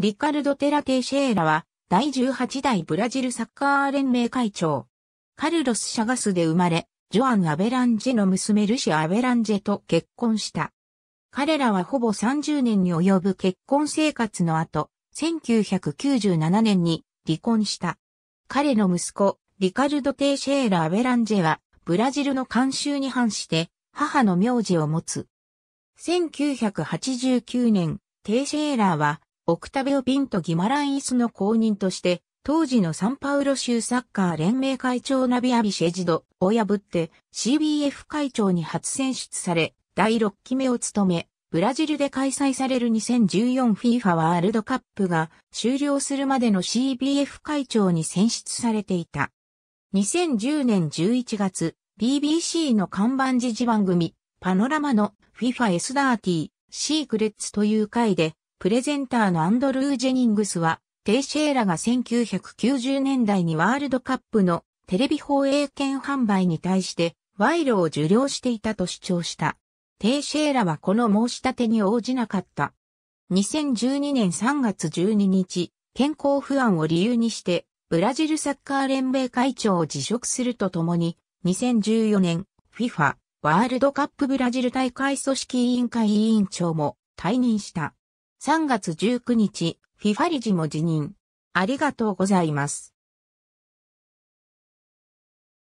リカルド・テラ・テイシェーラは、第18代ブラジルサッカー連盟会長。カルロス・シャガスで生まれ、ジョアン・アベランジェの娘ルシア・アベランジェと結婚した。彼らはほぼ30年に及ぶ結婚生活の後、1997年に離婚した。彼の息子、リカルド・テイシェーラ・アベランジェは、ブラジルの慣習に反して、母の名字を持つ。1989年、テイシェーラーは、オクタベオ・ピント・ギマランイスの後任として、当時のサンパウロ州サッカー連盟会長ナビアビシェジドを破って CBF 会長に初選出され、第6期目を務め、ブラジルで開催される 2014FIFA ワールドカップが終了するまでの CBF 会長に選出されていた。2010年11月、BBC の看板時事番組、パノラマの FIFA エスダーティー、シークレッツという回で、プレゼンターのアンドルー・ジェニングスは、テイシェーラが1990年代にワールドカップのテレビ放映権販売に対して賄賂を受領していたと主張した。テイシェーラはこの申し立てに応じなかった。2012年3月12日、健康不安を理由にして、ブラジルサッカー連盟会長を辞職するとともに、2014年、FIFA ワールドカップブラジル大会組織委員会委員長も退任した。3月19日、フィファリジも辞任。ありがとうございます。